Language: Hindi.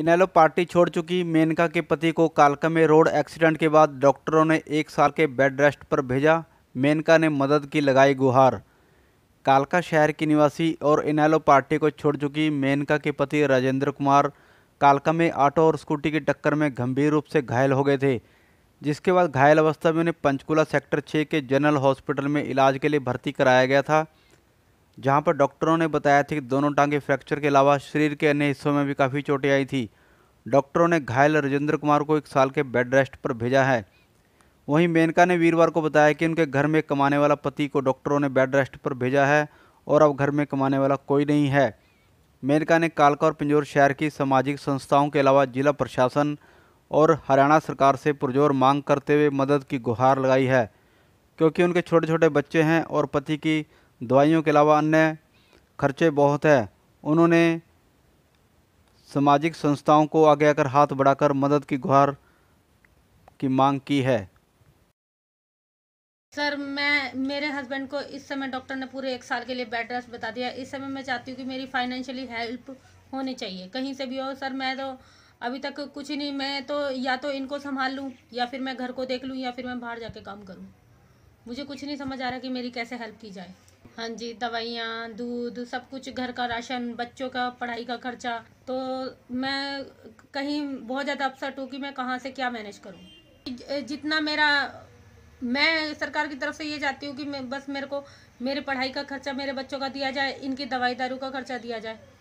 इनेलो पार्टी छोड़ चुकी मेनका के पति को कालका में रोड एक्सीडेंट के बाद डॉक्टरों ने एक साल के बेड रेस्ट पर भेजा मेनका ने मदद की लगाई गुहार कालका शहर की निवासी और इनेलो पार्टी को छोड़ चुकी मेनका के पति राजेंद्र कुमार कालका में ऑटो और स्कूटी की टक्कर में गंभीर रूप से घायल हो गए थे जिसके बाद घायल अवस्था में उन्हें पंचकूला सेक्टर छः के जनरल हॉस्पिटल में इलाज के लिए भर्ती कराया गया था जहां पर डॉक्टरों ने बताया था कि दोनों टांगे फ्रैक्चर के अलावा शरीर के अन्य हिस्सों में भी काफ़ी चोटें आई थी डॉक्टरों ने घायल राजेंद्र कुमार को एक साल के बेड रेस्ट पर भेजा है वहीं मेनका ने वीरवार को बताया कि उनके घर में कमाने वाला पति को डॉक्टरों ने बेड रेस्ट पर भेजा है और अब घर में कमाने वाला कोई नहीं है मेनका ने कालका और पिंजौर शहर की सामाजिक संस्थाओं के अलावा जिला प्रशासन और हरियाणा सरकार से पुरजोर मांग करते हुए मदद की गुहार लगाई है क्योंकि उनके छोटे छोटे बच्चे हैं और पति की दवाइयों के अलावा अन्य खर्चे बहुत है उन्होंने सामाजिक संस्थाओं को आगे आकर हाथ बढ़ाकर मदद की गुहार की मांग की है सर मैं मेरे हस्बैंड को इस समय डॉक्टर ने पूरे एक साल के लिए बेड रेस्ट बता दिया इस समय मैं चाहती हूँ कि मेरी फाइनेंशियली हेल्प होनी चाहिए कहीं से भी हो सर मैं तो अभी तक कुछ ही नहीं मैं तो या तो इनको संभाल लूँ या फिर मैं घर को देख लूँ या फिर मैं बाहर जाके काम करूँ मुझे कुछ नहीं समझ आ रहा कि मेरी कैसे हेल्प की जाए हाँ जी दवाइयाँ दूध सब कुछ घर का राशन बच्चों का पढ़ाई का खर्चा तो मैं कहीं बहुत ज़्यादा अपसेट हूँ कि मैं कहाँ से क्या मैनेज करूँ जितना मेरा मैं सरकार की तरफ से ये चाहती हूँ कि मैं बस मेरे को मेरे पढ़ाई का खर्चा मेरे बच्चों का दिया जाए इनकी दवाई दारू का खर्चा दिया जाए